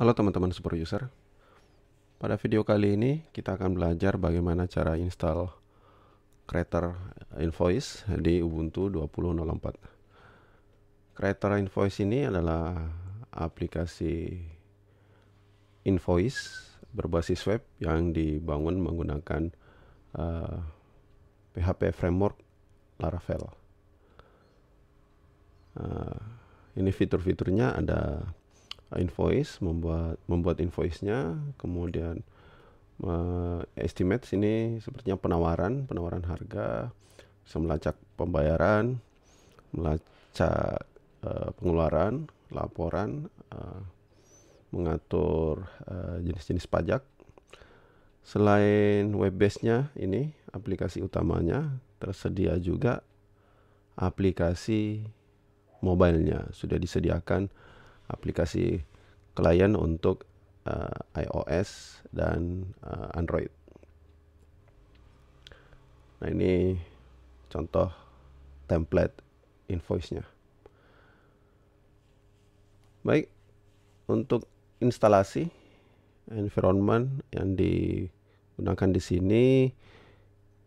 Halo teman-teman super user Pada video kali ini kita akan belajar bagaimana cara install Creator Invoice di Ubuntu 20.04 Creator Invoice ini adalah aplikasi invoice berbasis web yang dibangun menggunakan uh, eh, PHP framework Laravel. Uh, ini fitur-fiturnya ada invoice membuat membuat invoice-nya kemudian uh, estimate sini sepertinya penawaran penawaran harga bisa melacak pembayaran melacak uh, pengeluaran laporan uh, mengatur jenis-jenis uh, pajak selain web base-nya ini aplikasi utamanya tersedia juga aplikasi mobilenya sudah disediakan aplikasi klien untuk uh, iOS dan uh, Android. Nah, ini contoh template invoice-nya. Baik, untuk instalasi environment yang digunakan di sini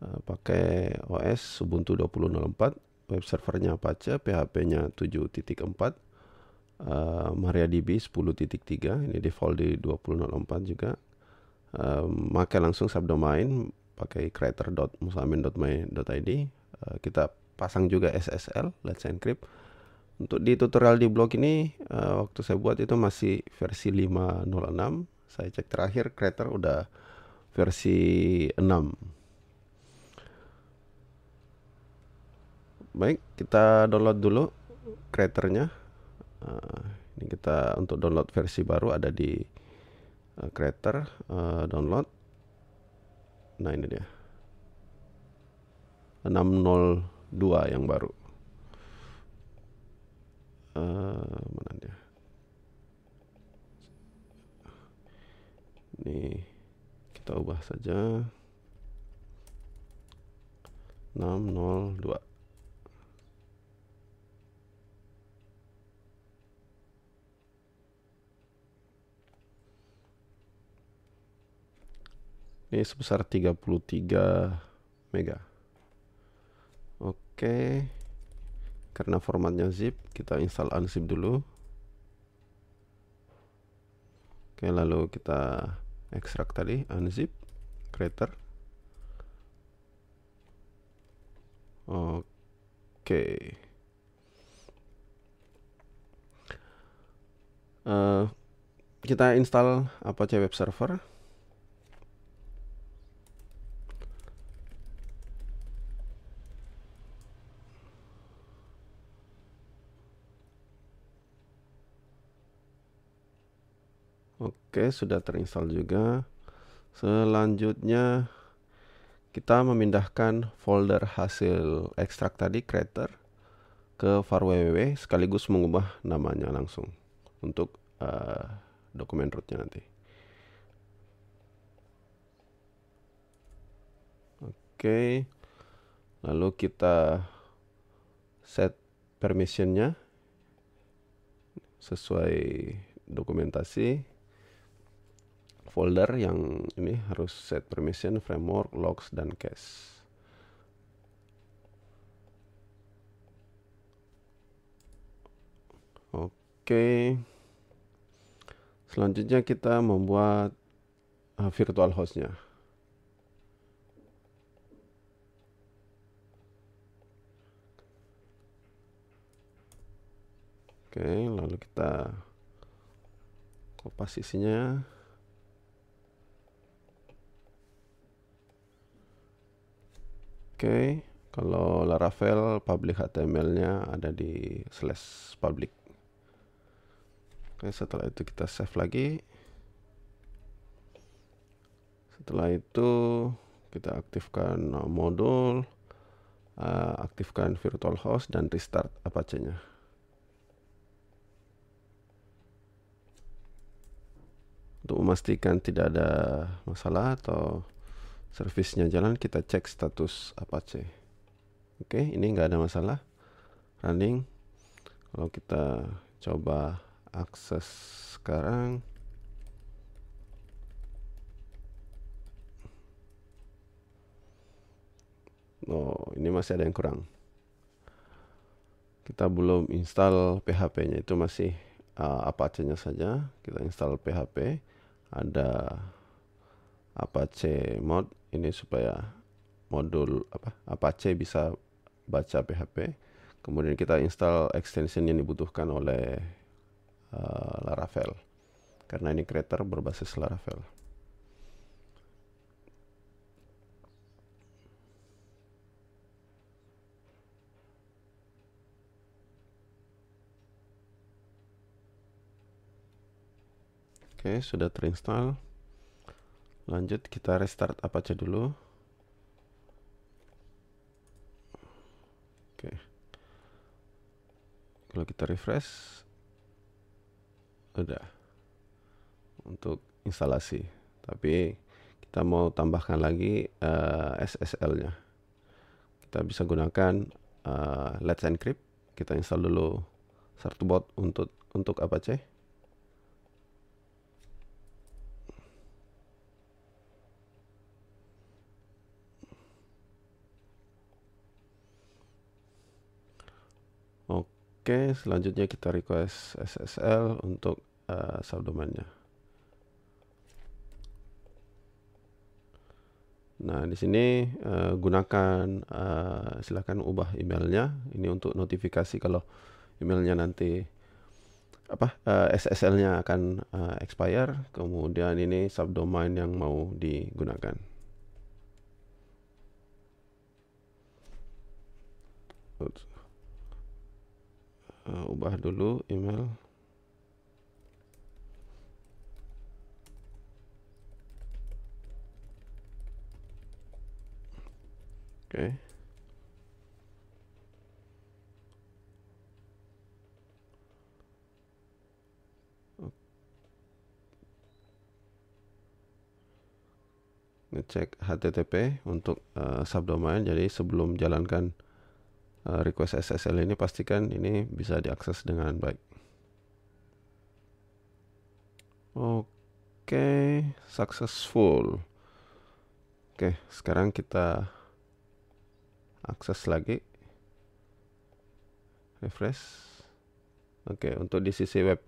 uh, pakai OS Ubuntu 2004, web servernya Apache, PHP-nya 7.4 Eh, MariaDB 10.3 ini default di 20.04 juga uh, eh, maka langsung subdomain pakai creator.musamin.my.id uh, eh, kita pasang juga SSL let's encrypt untuk di tutorial di blog ini uh, waktu saya buat itu masih versi 506 saya cek terakhir creator udah versi 6 baik kita download dulu creatornya uh, ini kita untuk download versi baru ada di uh, creator uh, download nah ini dia 602 yang baru uh, mana dia ini kita ubah saja 602 Ini sebesar 33 mega. Oke. Karena formatnya zip, kita install unzip dulu. Oke, lalu kita ekstrak tadi, unzip, creator. Oke. Uh, kita install Apache Web Server. Oke, sudah terinstall juga. Selanjutnya kita memindahkan folder hasil ekstrak tadi creator ke var www sekaligus mengubah namanya langsung untuk uh, dokumen rootnya nanti. Oke, lalu kita set permissionnya sesuai dokumentasi folder yang ini harus set permission, framework, logs, dan cache. Oke. Selanjutnya kita membuat uh, virtual hostnya. Oke, lalu kita kopas isinya. okay. kalau Laravel public HTML-nya ada di slash public oke okay, setelah itu kita save lagi setelah itu kita aktifkan modul eh, aktifkan virtual host dan restart Apache-nya untuk memastikan tidak ada masalah atau servisnya jalan kita cek status Apache oke ini nggak ada masalah running kalau kita coba akses sekarang Oh, ini masih ada yang kurang. Kita belum install PHP-nya, itu masih uh, Apache-nya saja. Kita install PHP, ada Apache mod ini supaya modul apa Apache bisa baca PHP. Kemudian kita install extension yang dibutuhkan oleh uh, Laravel. Karena ini creator berbasis Laravel. Oke, okay, sudah terinstall lanjut kita restart apa aja dulu oke kalau kita refresh udah untuk instalasi tapi kita mau tambahkan lagi uh, eh, SSL nya kita bisa gunakan uh, let's encrypt kita install dulu Sartbot untuk untuk apa ceh Oke, selanjutnya kita request SSL untuk uh, subdomainnya. Nah, di sini uh, gunakan uh, eh, silahkan ubah emailnya. Ini untuk notifikasi kalau emailnya nanti apa uh, SSL-nya akan uh, expire. Kemudian ini subdomain yang mau digunakan. Oops uh, ubah dulu email oke okay. ngecek HTTP untuk uh, subdomain jadi sebelum jalankan Eh, request SSL ini pastikan ini bisa diakses dengan baik. Oke, okay, successful. Oke, okay, sekarang kita akses lagi. Refresh. Oke, okay, untuk di sisi web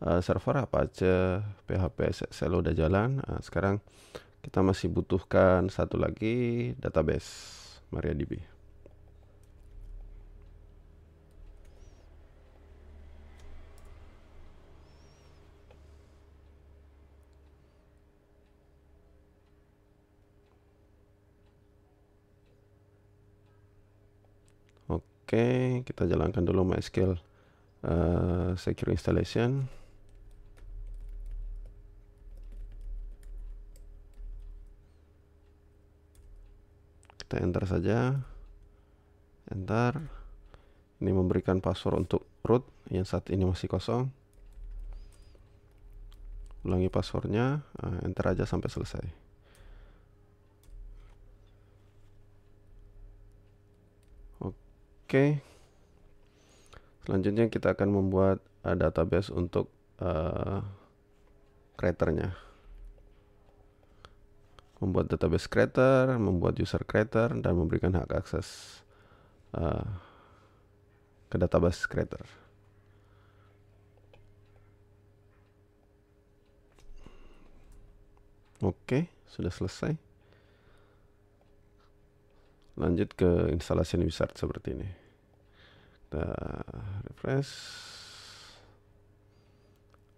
uh, server apa aja PHP SSL udah jalan. Nah, sekarang kita masih butuhkan satu lagi database MariaDB. Oke, kita jalankan dulu MySQL uh, Secure Installation. Kita enter saja. Enter. Ini memberikan password untuk root yang saat ini masih kosong. Ulangi passwordnya, uh, enter aja sampai selesai. Oke. Selanjutnya kita akan membuat uh, database untuk uh, Membuat database creator, membuat user creator, dan memberikan hak akses uh, ke database creator. Oke, sudah selesai. Lanjut ke instalasi wizard seperti ini kita refresh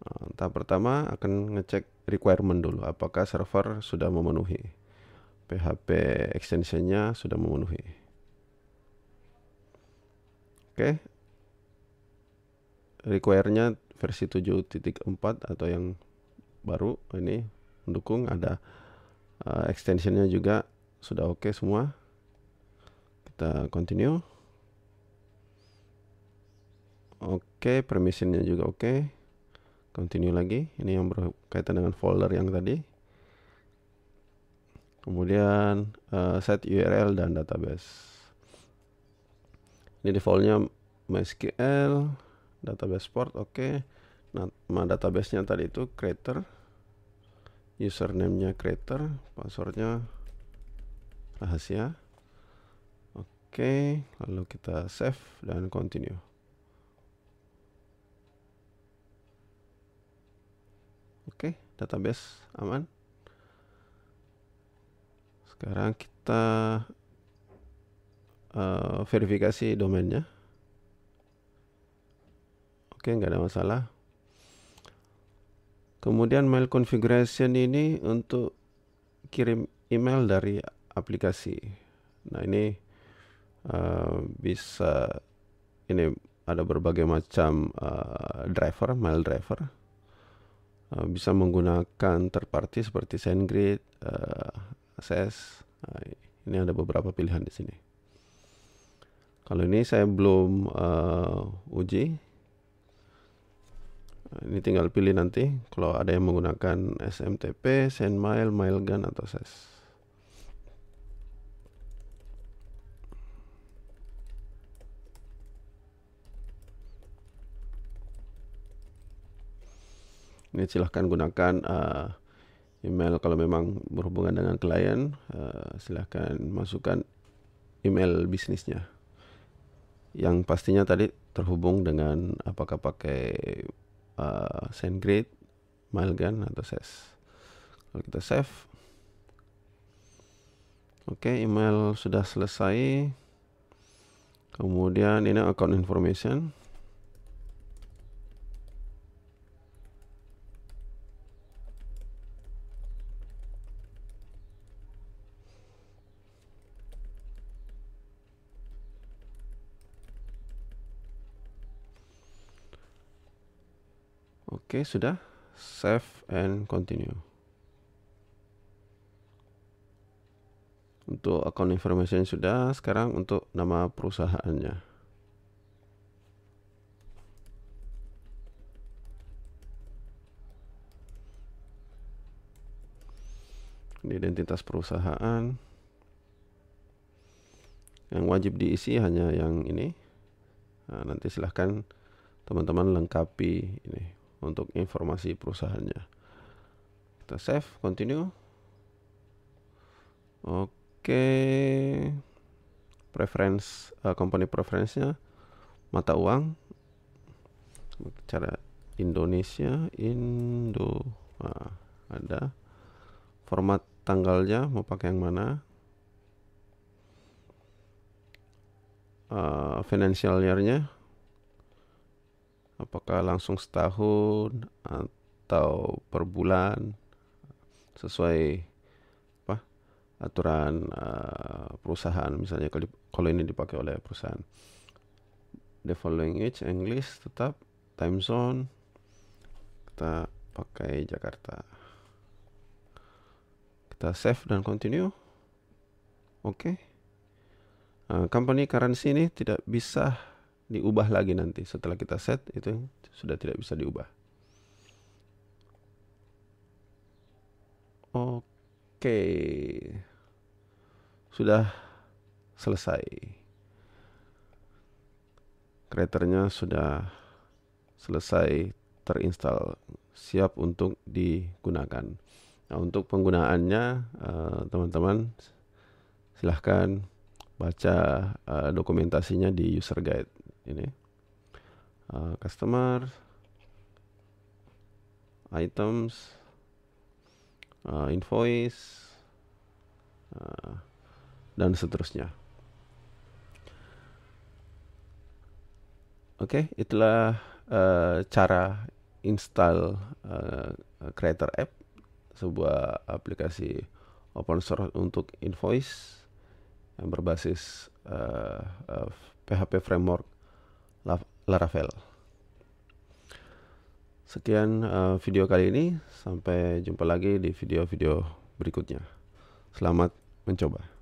nah, tahap pertama akan ngecek requirement dulu apakah server sudah memenuhi PHP extensionnya sudah memenuhi oke okay. require-nya versi 7.4 atau yang baru ini mendukung ada uh, extensionnya juga sudah oke okay semua kita continue Oke, okay, permissionnya juga oke. Okay. Continue lagi. Ini yang berkaitan dengan folder yang tadi. Kemudian uh, set URL dan database. Ini defaultnya MySQL, database port, oke. Okay. Nama databasenya tadi itu creator, username-nya creator, passwordnya rahasia. Oke, okay. lalu kita save dan continue. database aman sekarang kita uh, verifikasi domainnya oke nggak ada masalah kemudian mail configuration ini untuk kirim email dari aplikasi nah ini uh, bisa ini ada berbagai macam uh, driver mail driver Eh, bisa menggunakan third party seperti SendGrid, uh, Access. Nah, ini ada beberapa pilihan di sini. Kalau ini saya belum uh, uji. Ini tinggal pilih nanti kalau ada yang menggunakan SMTP, SendMail, Mailgun atau SES. ini ya, silahkan gunakan uh, email kalau memang berhubungan dengan klien uh, silahkan masukkan email bisnisnya yang pastinya tadi terhubung dengan apakah pakai uh, SendGrid, Mailgun atau SES. Kalau kita save, oke okay, email sudah selesai. Kemudian ini account information. Oke, sudah. Save and continue. Untuk account information sudah, sekarang untuk nama perusahaannya. Ini identitas perusahaan. Yang wajib diisi hanya yang ini. Nah, nanti silahkan teman-teman lengkapi ini untuk informasi perusahaannya. Kita save, continue. Oke. Preference uh, company preference-nya mata uang cara Indonesia Indo nah, ada format tanggalnya mau pakai yang mana uh, financial year-nya apakah langsung setahun atau per bulan sesuai apa aturan uh, perusahaan misalnya kalau, ini dipakai oleh perusahaan the following age English tetap time zone kita pakai Jakarta kita save dan continue oke okay. uh, eh, company currency ini tidak bisa diubah lagi nanti setelah kita set itu sudah tidak bisa diubah. Oke. Sudah selesai. Kreatornya sudah selesai terinstall, siap untuk digunakan. Nah, untuk penggunaannya eh, teman-teman silahkan baca eh, dokumentasinya di user guide ini uh, customer items uh, invoice uh, dan seterusnya Oke, okay, itulah uh, cara install uh, Creator App, sebuah aplikasi open source untuk invoice yang berbasis uh, uh, PHP framework Laravel. Sekian uh, video kali ini, sampai jumpa lagi di video-video berikutnya. Selamat mencoba.